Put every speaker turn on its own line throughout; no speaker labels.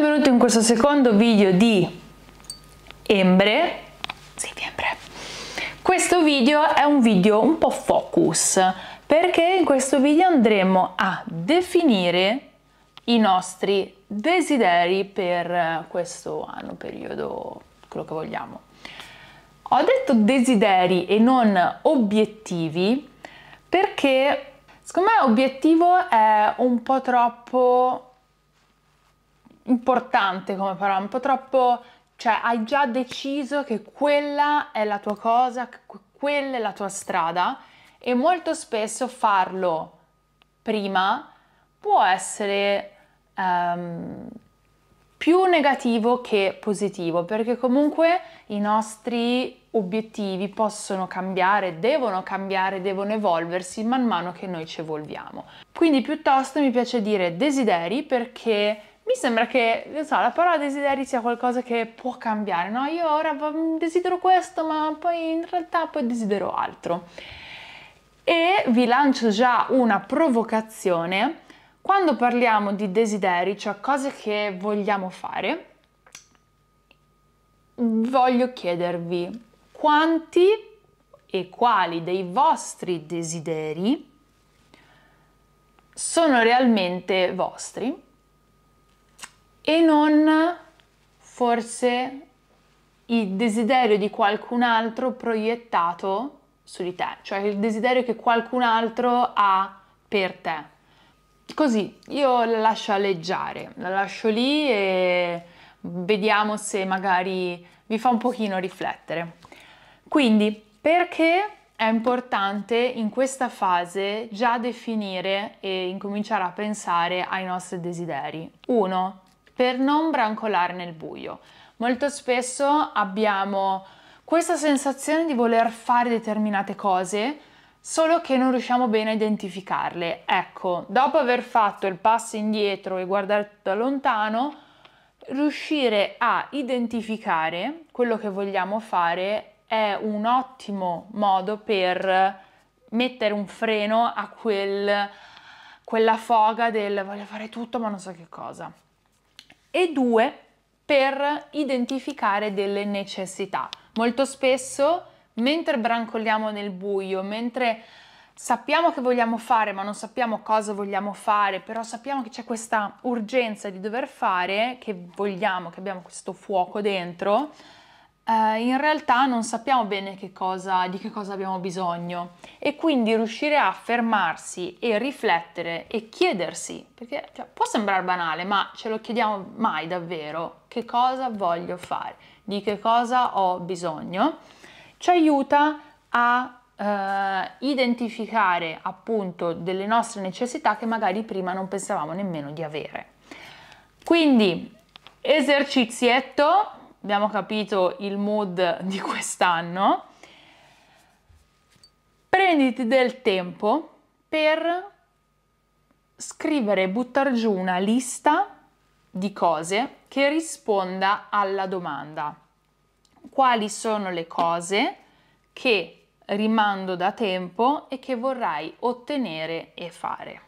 benvenuti in questo secondo video di Embre. Sì, Embre. Questo video è un video un po' focus perché in questo video andremo a definire i nostri desideri per questo anno, periodo, quello che vogliamo. Ho detto desideri e non obiettivi perché secondo me obiettivo è un po' troppo importante come parola, un po' troppo, cioè hai già deciso che quella è la tua cosa, che quella è la tua strada e molto spesso farlo prima può essere um, più negativo che positivo, perché comunque i nostri obiettivi possono cambiare, devono cambiare, devono evolversi man mano che noi ci evolviamo. Quindi piuttosto mi piace dire desideri perché mi sembra che so, la parola desideri sia qualcosa che può cambiare, no? Io ora mm, desidero questo, ma poi in realtà poi desidero altro. E vi lancio già una provocazione. Quando parliamo di desideri, cioè cose che vogliamo fare, voglio chiedervi quanti e quali dei vostri desideri sono realmente vostri e non forse il desiderio di qualcun altro proiettato su di te, cioè il desiderio che qualcun altro ha per te. Così io la lascio alleggiare, la lascio lì e vediamo se magari vi fa un pochino riflettere. Quindi, perché è importante in questa fase già definire e incominciare a pensare ai nostri desideri? Uno, per non brancolare nel buio. Molto spesso abbiamo questa sensazione di voler fare determinate cose, solo che non riusciamo bene a identificarle. Ecco, dopo aver fatto il passo indietro e guardare da lontano, riuscire a identificare quello che vogliamo fare è un ottimo modo per mettere un freno a quel, quella foga del voglio fare tutto ma non so che cosa e due per identificare delle necessità. Molto spesso, mentre brancoliamo nel buio, mentre sappiamo che vogliamo fare ma non sappiamo cosa vogliamo fare, però sappiamo che c'è questa urgenza di dover fare, che vogliamo, che abbiamo questo fuoco dentro, eh, in realtà non sappiamo bene che cosa, di che cosa abbiamo bisogno e quindi riuscire a fermarsi e riflettere e chiedersi, perché cioè, può sembrare banale, ma ce lo chiediamo mai davvero, che cosa voglio fare, di che cosa ho bisogno, ci aiuta a Uh, identificare appunto delle nostre necessità che magari prima non pensavamo nemmeno di avere. Quindi esercizietto abbiamo capito il mood di quest'anno, prenditi del tempo per scrivere, buttare giù una lista di cose che risponda alla domanda. Quali sono le cose che rimando da tempo e che vorrai ottenere e fare?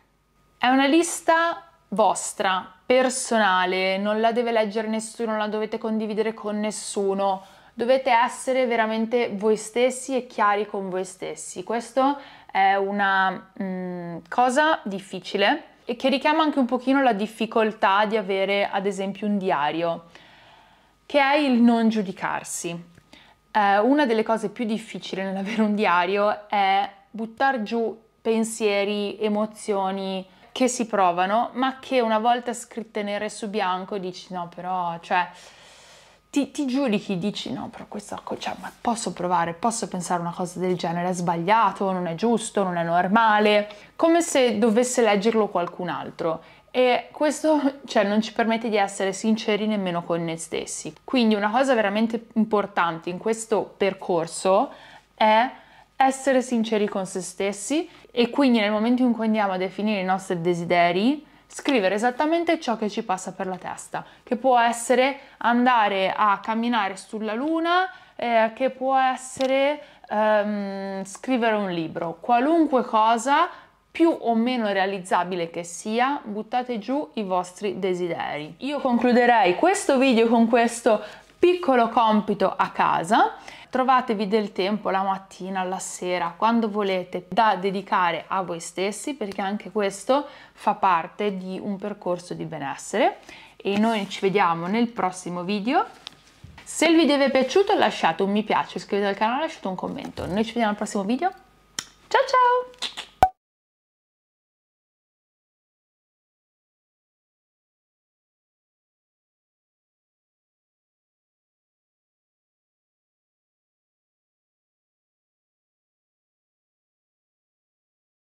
È una lista vostra, personale, non la deve leggere nessuno, non la dovete condividere con nessuno. Dovete essere veramente voi stessi e chiari con voi stessi. Questo è una mh, mm, cosa difficile e che richiama anche un pochino la difficoltà di avere, ad esempio, un diario, che è il non giudicarsi. Eh, una delle cose più difficili nell'avere un diario è buttare giù pensieri, emozioni, che si provano, ma che una volta scritte nere su bianco dici no, però, cioè, ti, ti giudichi, dici no, però questo, cioè, ma posso provare, posso pensare una cosa del genere, è sbagliato, non è giusto, non è normale, come se dovesse leggerlo qualcun altro. E questo cioè, non ci permette di essere sinceri nemmeno con noi stessi. Quindi una cosa veramente importante in questo percorso è essere sinceri con se stessi e quindi nel momento in cui andiamo a definire i nostri desideri, scrivere esattamente ciò che ci passa per la testa, che può essere andare a camminare sulla luna, eh, che può essere ehm, scrivere un libro, qualunque cosa più o meno realizzabile che sia, buttate giù i vostri desideri. Io concluderei questo video con questo piccolo compito a casa Trovatevi del tempo la mattina, la sera, quando volete, da dedicare a voi stessi perché anche questo fa parte di un percorso di benessere e noi ci vediamo nel prossimo video. Se il video vi è piaciuto lasciate un mi piace, iscrivetevi al canale, lasciate un commento. Noi ci vediamo al prossimo video. Ciao ciao!